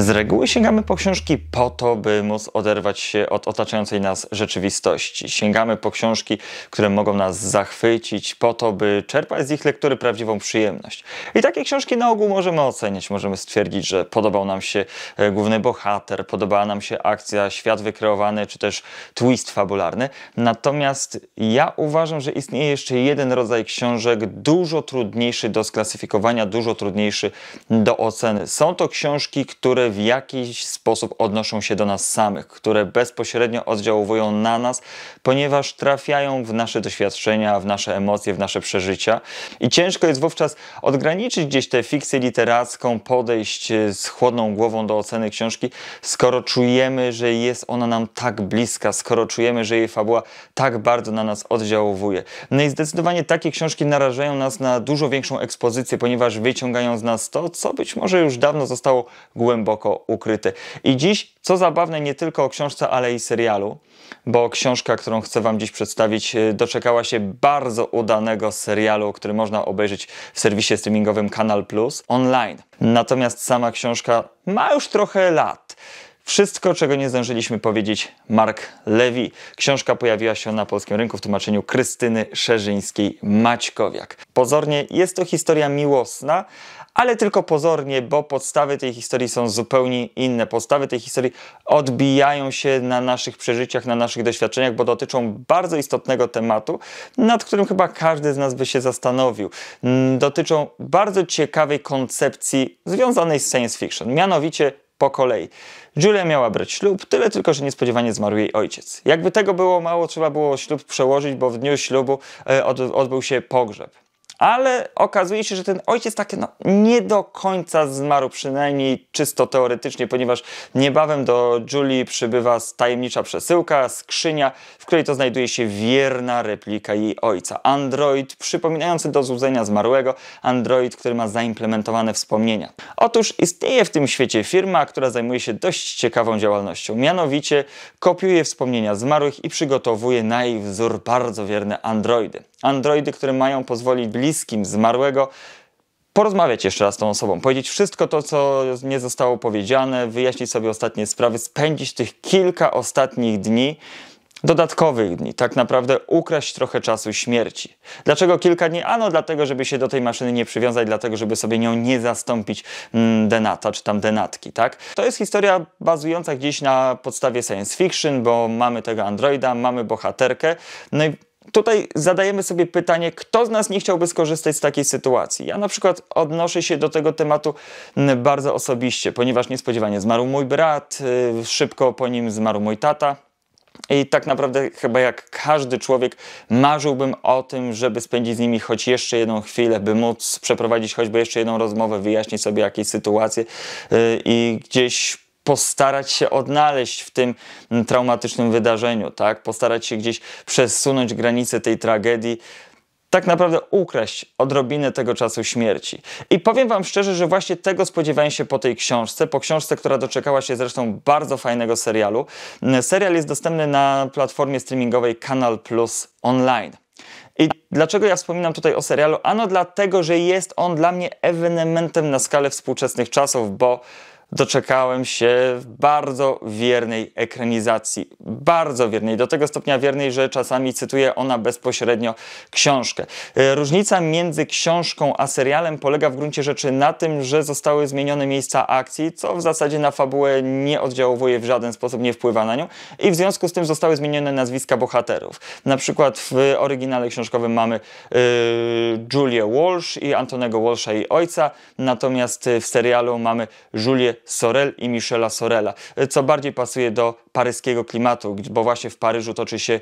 Z reguły sięgamy po książki po to, by móc oderwać się od otaczającej nas rzeczywistości. Sięgamy po książki, które mogą nas zachwycić, po to, by czerpać z ich lektury prawdziwą przyjemność. I takie książki na ogół możemy oceniać. Możemy stwierdzić, że podobał nam się e, główny bohater, podobała nam się akcja, świat wykreowany, czy też twist fabularny. Natomiast ja uważam, że istnieje jeszcze jeden rodzaj książek, dużo trudniejszy do sklasyfikowania, dużo trudniejszy do oceny. Są to książki, które w jakiś sposób odnoszą się do nas samych, które bezpośrednio oddziałują na nas, ponieważ trafiają w nasze doświadczenia, w nasze emocje, w nasze przeżycia. I ciężko jest wówczas odgraniczyć gdzieś tę fikcję literacką, podejść e, z chłodną głową do oceny książki, skoro czujemy, że jest ona nam tak bliska, skoro czujemy, że jej fabuła tak bardzo na nas oddziałuje. No i zdecydowanie takie książki narażają nas na dużo większą ekspozycję, ponieważ wyciągają z nas to, co być może już dawno zostało głęboko głęboko ukryty. I dziś, co zabawne, nie tylko o książce, ale i serialu, bo książka, którą chcę Wam dziś przedstawić, y, doczekała się bardzo udanego serialu, który można obejrzeć w serwisie streamingowym Kanal Plus online. Natomiast sama książka ma już trochę lat. Wszystko, czego nie zdążyliśmy powiedzieć, Mark Lewi. Książka pojawiła się na polskim rynku w tłumaczeniu Krystyny Szerzyńskiej-Maćkowiak. Pozornie jest to historia miłosna, ale tylko pozornie, bo podstawy tej historii są zupełnie inne. Podstawy tej historii odbijają się na naszych przeżyciach, na naszych doświadczeniach, bo dotyczą bardzo istotnego tematu, nad którym chyba każdy z nas by się zastanowił. Mm, dotyczą bardzo ciekawej koncepcji związanej z science fiction, mianowicie po kolei. Julia miała brać ślub, tyle tylko, że niespodziewanie zmarł jej ojciec. Jakby tego było mało, trzeba było ślub przełożyć, bo w dniu ślubu e, odbył się pogrzeb ale okazuje się, że ten ojciec taki no, nie do końca zmarł, przynajmniej czysto teoretycznie, ponieważ niebawem do Julii przybywa tajemnicza przesyłka, skrzynia, w której to znajduje się wierna replika jej ojca. Android przypominający do złudzenia zmarłego, android, który ma zaimplementowane wspomnienia. Otóż istnieje w tym świecie firma, która zajmuje się dość ciekawą działalnością, mianowicie kopiuje wspomnienia zmarłych i przygotowuje na jej wzór bardzo wierne androidy. Androidy, które mają pozwolić bliskim zmarłego, porozmawiać jeszcze raz z tą osobą, powiedzieć wszystko to, co nie zostało powiedziane, wyjaśnić sobie ostatnie sprawy, spędzić tych kilka ostatnich dni, dodatkowych dni, tak naprawdę ukraść trochę czasu śmierci. Dlaczego kilka dni? Ano dlatego, żeby się do tej maszyny nie przywiązać, dlatego, żeby sobie nią nie zastąpić mm, denata czy tam denatki, tak? To jest historia bazująca gdzieś na podstawie science fiction, bo mamy tego androida, mamy bohaterkę, no i tutaj zadajemy sobie pytanie, kto z nas nie chciałby skorzystać z takiej sytuacji? Ja na przykład odnoszę się do tego tematu mm, bardzo osobiście, ponieważ niespodziewanie zmarł mój brat, y, szybko po nim zmarł mój tata. I tak naprawdę, chyba jak każdy człowiek, marzyłbym o tym, żeby spędzić z nimi choć jeszcze jedną chwilę, by móc przeprowadzić choćby jeszcze jedną rozmowę, wyjaśnić sobie jakieś sytuacje y, i gdzieś postarać się odnaleźć w tym mm, traumatycznym wydarzeniu, tak? postarać się gdzieś przesunąć granice tej tragedii, tak naprawdę ukraść odrobinę tego czasu śmierci. I powiem Wam szczerze, że właśnie tego spodziewałem się po tej książce, po książce, która doczekała się zresztą bardzo fajnego serialu. Mm, serial jest dostępny na platformie streamingowej Canal+ Plus Online. I dlaczego ja wspominam tutaj o serialu? Ano dlatego, że jest on dla mnie ewenementem na skalę współczesnych czasów, bo doczekałem się bardzo wiernej ekranizacji. Bardzo wiernej, do tego stopnia wiernej, że czasami cytuję ona bezpośrednio książkę. E, różnica między książką a serialem polega w gruncie rzeczy na tym, że zostały zmienione miejsca akcji, co w zasadzie na fabułę nie oddziałuje w żaden sposób, nie wpływa na nią i w związku z tym zostały zmienione nazwiska bohaterów. Na przykład w oryginale książkowym mamy yy, e, Julię Walsh i Antonego Walsha i ojca, natomiast w serialu mamy Julię Sorel i Michela Sorela, co bardziej pasuje do paryskiego klimatu, bo właśnie w Paryżu toczy się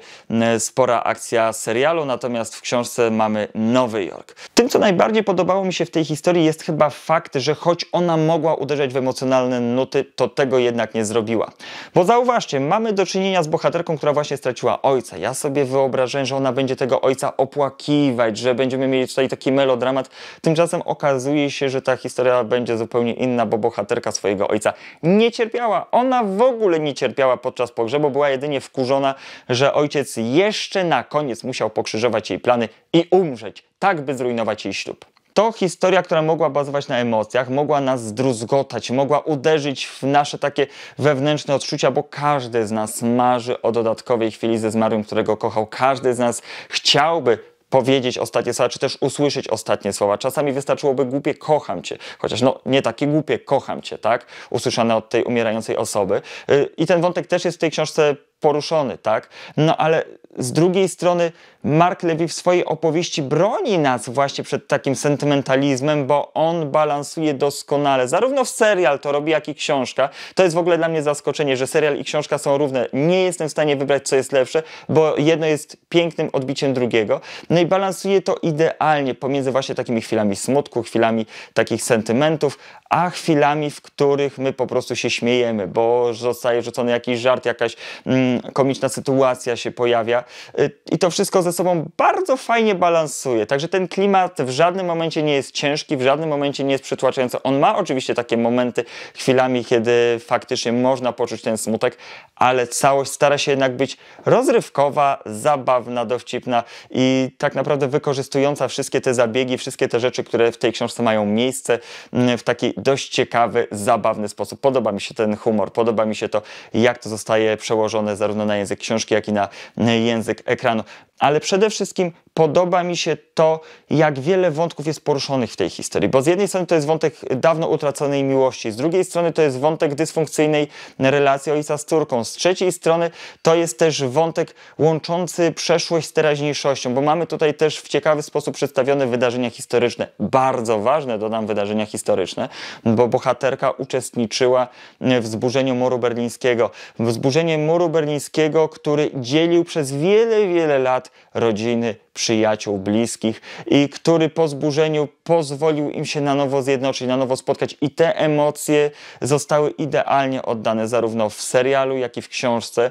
spora akcja serialu, natomiast w książce mamy Nowy Jork. Tym, co najbardziej podobało mi się w tej historii jest chyba fakt, że choć ona mogła uderzać w emocjonalne nuty, to tego jednak nie zrobiła. Bo zauważcie, mamy do czynienia z bohaterką, która właśnie straciła ojca. Ja sobie wyobrażam, że ona będzie tego ojca opłakiwać, że będziemy mieli tutaj taki melodramat. Tymczasem okazuje się, że ta historia będzie zupełnie inna, bo bohaterka swojego ojca nie cierpiała. Ona w ogóle nie cierpiała podczas pogrzebu była jedynie wkurzona, że ojciec jeszcze na koniec musiał pokrzyżować jej plany i umrzeć, tak by zrujnować jej ślub. To historia, która mogła bazować na emocjach, mogła nas zdruzgotać, mogła uderzyć w nasze takie wewnętrzne odczucia, bo każdy z nas marzy o dodatkowej chwili ze zmarłym, którego kochał. Każdy z nas chciałby powiedzieć ostatnie słowa, czy też usłyszeć ostatnie słowa. Czasami wystarczyłoby głupie kocham cię, chociaż no nie takie głupie kocham cię, tak? Usłyszane od tej umierającej osoby. Y, I ten wątek też jest w tej książce poruszony, tak? No ale z drugiej strony Mark Levy w swojej opowieści broni nas właśnie przed takim sentymentalizmem, bo on balansuje doskonale. Zarówno w serial to robi, jak i książka. To jest w ogóle dla mnie zaskoczenie, że serial i książka są równe. Nie jestem w stanie wybrać, co jest lepsze, bo jedno jest pięknym odbiciem drugiego. No i balansuje to idealnie pomiędzy właśnie takimi chwilami smutku, chwilami takich sentymentów, a chwilami, w których my po prostu się śmiejemy, bo zostaje rzucony jakiś żart, jakaś mm, komiczna sytuacja się pojawia. Y, i to wszystko ze sobą bardzo fajnie balansuje. Także ten klimat w żadnym momencie nie jest ciężki, w żadnym momencie nie jest przytłaczający. On ma oczywiście takie momenty chwilami, kiedy faktycznie można poczuć ten smutek, ale całość stara się jednak być rozrywkowa, zabawna, dowcipna i tak naprawdę wykorzystująca wszystkie te zabiegi, wszystkie te rzeczy, które w tej książce mają miejsce mm, w taki dość ciekawy, zabawny sposób. Podoba mi się ten humor, podoba mi się to, jak to zostaje przełożone zarówno na język książki, jak i na mm, język język ekranu, ale przede wszystkim podoba mi się to, jak wiele wątków jest poruszonych w tej historii. Bo z jednej strony to jest wątek dawno utraconej miłości, z drugiej strony to jest wątek dysfunkcyjnej relacji ojca z córką, z trzeciej strony to jest też wątek łączący przeszłość z teraźniejszością, bo mamy tutaj też w ciekawy sposób przedstawione wydarzenia historyczne, bardzo ważne, dodam, wydarzenia historyczne, bo bohaterka uczestniczyła w zburzeniu muru berlińskiego. W zburzeniu muru berlińskiego, który dzielił przez wiele wiele, wiele lat rodziny, przyjaciół, bliskich i który po zburzeniu pozwolił im się na nowo zjednoczyć, na nowo spotkać i te emocje zostały idealnie oddane zarówno w serialu, jak i w książce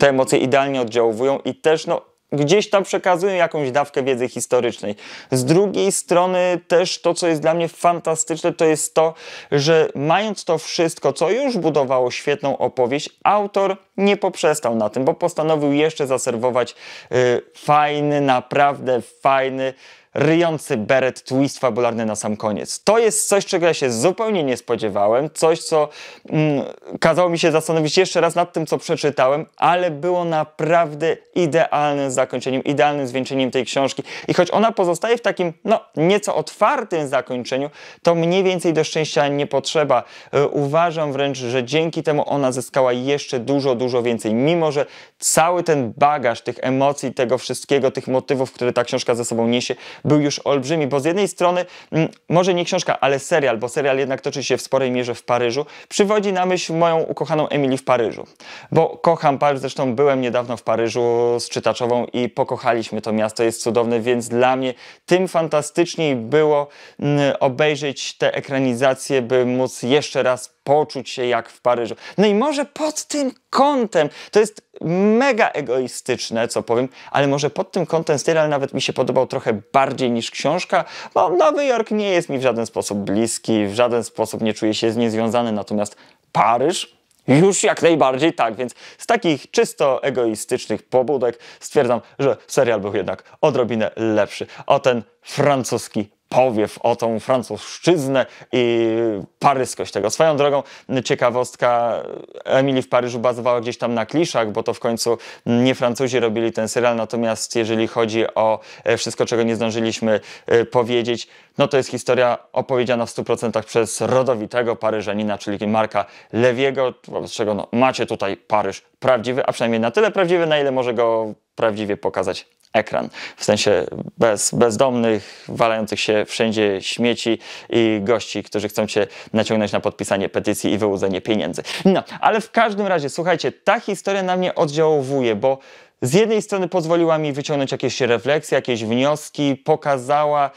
te emocje idealnie oddziałują i też no, gdzieś tam przekazują jakąś dawkę wiedzy historycznej. Z drugiej strony też to, co jest dla mnie fantastyczne, to jest to, że mając to wszystko, co już budowało świetną opowieść, autor nie poprzestał na tym, bo postanowił jeszcze zaserwować y, fajny, naprawdę fajny, ryjący beret, twist fabularny na sam koniec. To jest coś, czego ja się zupełnie nie spodziewałem, coś, co mm, kazało mi się zastanowić jeszcze raz nad tym, co przeczytałem, ale było naprawdę idealnym zakończeniem, idealnym zwieńczeniem tej książki. I choć ona pozostaje w takim, no, nieco otwartym zakończeniu, to mniej więcej do szczęścia nie potrzeba. E, uważam wręcz, że dzięki temu ona zyskała jeszcze dużo, dużo więcej, mimo że cały ten bagaż tych emocji, tego wszystkiego, tych motywów, które ta książka ze sobą niesie, był już olbrzymi, bo z jednej strony, mm, może nie książka, ale serial, bo serial jednak toczy się w sporej mierze w Paryżu, przywodzi na myśl moją ukochaną Emily w Paryżu, bo kocham Paryż, zresztą byłem niedawno w Paryżu z czytaczową i pokochaliśmy to miasto, jest cudowne, więc dla mnie tym fantastyczniej było mm, obejrzeć te ekranizacje, by móc jeszcze raz poczuć się jak w Paryżu. No i może pod tym kątem, to jest mega egoistyczne, co powiem, ale może pod tym kątem serial nawet mi się podobał trochę bardziej niż książka, bo Nowy Jork nie jest mi w żaden sposób bliski, w żaden sposób nie czuję się z niezwiązany. natomiast Paryż już jak najbardziej tak, więc z takich czysto egoistycznych pobudek stwierdzam, że serial był jednak odrobinę lepszy. O ten francuski powiew o tą francuszczyznę i paryskość tego. Swoją drogą ciekawostka, Emilii w Paryżu bazowała gdzieś tam na kliszach, bo to w końcu nie Francuzi robili ten serial, natomiast jeżeli chodzi o e, wszystko, czego nie zdążyliśmy e, powiedzieć, no to jest historia opowiedziana w 100% przez rodowitego Paryżanina, czyli Marka Lewiego, wobec czego no, macie tutaj Paryż prawdziwy, a przynajmniej na tyle prawdziwy, na ile może go prawdziwie pokazać ekran. W sensie bez, bezdomnych, walających się wszędzie śmieci i gości, którzy chcą cię naciągnąć na podpisanie petycji i wyłudzenie pieniędzy. No, ale w każdym razie, słuchajcie, ta historia na mnie oddziałowuje, bo z jednej strony pozwoliła mi wyciągnąć jakieś refleksje, jakieś wnioski, pokazała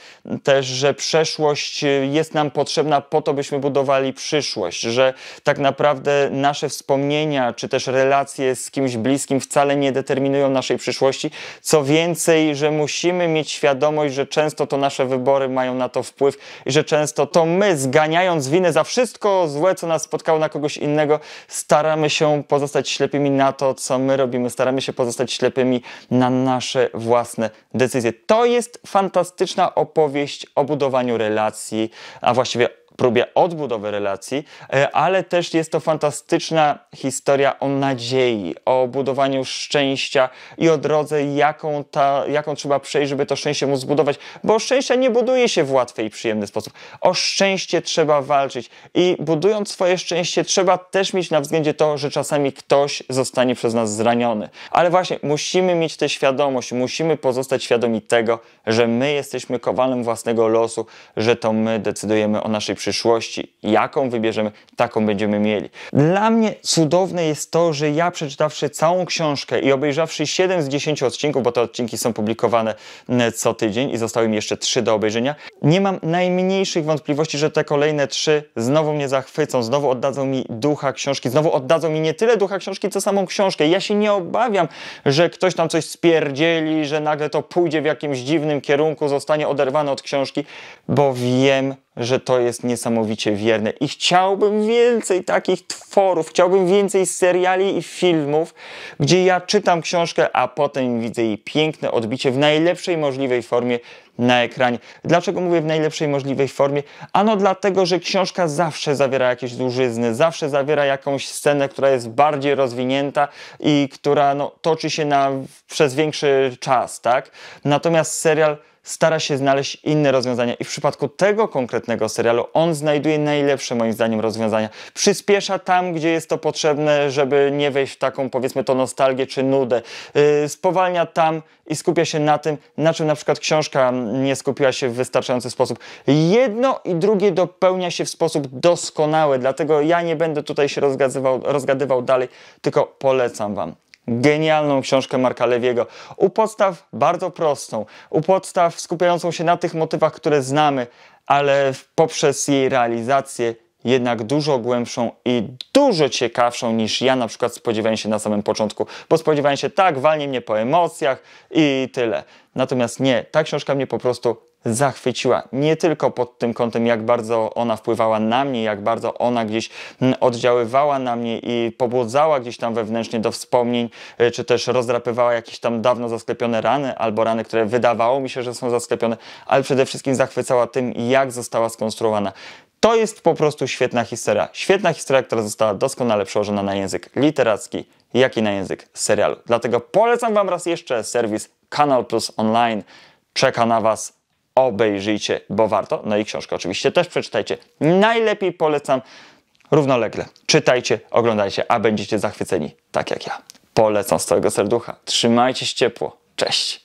też, że przeszłość y, jest nam potrzebna po to, byśmy budowali przyszłość, że tak naprawdę nasze wspomnienia czy też relacje z kimś bliskim wcale nie determinują naszej przyszłości. Co więcej, że musimy mieć świadomość, że często to nasze wybory mają na to wpływ i że często to my, zganiając winę za wszystko złe, co nas spotkało na kogoś innego, staramy się pozostać ślepymi na to, co my robimy, staramy się pozostać ślepymi na nasze własne decyzje. To jest fantastyczna opowieść o budowaniu relacji, a właściwie próbie odbudowy relacji, e, ale też jest to fantastyczna historia o nadziei, o budowaniu szczęścia i o drodze, jaką, ta, jaką trzeba przejść, żeby to szczęście móc zbudować, bo szczęście nie buduje się w łatwy i przyjemny sposób. O szczęście trzeba walczyć i budując swoje szczęście trzeba też mieć na względzie to, że czasami ktoś zostanie przez nas zraniony. Ale właśnie musimy mieć tę świadomość, musimy pozostać świadomi tego, że my jesteśmy kowalem własnego losu, że to my decydujemy o naszej przyszłości. Jaką wybierzemy, taką będziemy mieli. Dla mnie cudowne jest to, że ja przeczytawszy całą książkę i obejrzawszy 7 z 10 odcinków, bo te odcinki są publikowane mm, co tydzień i zostały mi jeszcze 3 do obejrzenia, nie mam najmniejszych wątpliwości, że te kolejne 3 znowu mnie zachwycą, znowu oddadzą mi ducha książki, znowu oddadzą mi nie tyle ducha książki, co samą książkę. Ja się nie obawiam, że ktoś tam coś spierdzieli, że nagle to pójdzie w jakimś dziwnym kierunku, zostanie oderwane od książki, bo wiem, że to jest niesamowicie wierne i chciałbym więcej takich tworów, chciałbym więcej seriali i filmów, gdzie ja czytam książkę, a potem widzę jej piękne odbicie w najlepszej możliwej formie na ekranie. Dlaczego mówię w najlepszej możliwej formie? Ano dlatego, że książka zawsze zawiera jakieś dłużyzny, zawsze zawiera jakąś scenę, która jest bardziej rozwinięta i która no, toczy się na, przez większy czas, tak? Natomiast serial stara się znaleźć inne rozwiązania i w przypadku tego konkretnego serialu on znajduje najlepsze moim zdaniem rozwiązania. Przyspiesza tam, gdzie jest to potrzebne, żeby nie wejść w taką powiedzmy to nostalgię czy nudę. Yy, spowalnia tam i skupia się na tym, na czym na przykład książka mm, nie skupiła się w wystarczający sposób. Jedno i drugie dopełnia się w sposób doskonały, dlatego ja nie będę tutaj się rozgadywał, rozgadywał dalej, tylko polecam Wam genialną książkę Marka Lewiego. U podstaw bardzo prostą, u podstaw skupiającą się na tych motywach, które znamy, ale poprzez jej realizację jednak dużo głębszą i dużo ciekawszą niż ja na przykład spodziewałem się na samym początku, bo spodziewałem się tak, walnie mnie po emocjach i tyle. Natomiast nie, ta książka mnie po prostu zachwyciła. Nie tylko pod tym kątem, jak bardzo ona wpływała na mnie, jak bardzo ona gdzieś mm, oddziaływała na mnie i pobudzała gdzieś tam wewnętrznie do wspomnień, y, czy też rozdrapywała jakieś tam dawno zasklepione rany, albo rany, które wydawało mi się, że są zasklepione, ale przede wszystkim zachwycała tym, jak została skonstruowana. To jest po prostu świetna historia. Świetna historia, która została doskonale przełożona na język literacki, jak i na język serialu. Dlatego polecam Wam raz jeszcze serwis Kanal Plus Online. Czeka na Was obejrzyjcie, bo warto. No i książkę oczywiście też przeczytajcie. Najlepiej polecam równolegle. Czytajcie, oglądajcie, a będziecie zachwyceni tak jak ja. Polecam z całego serducha. Trzymajcie się ciepło. Cześć.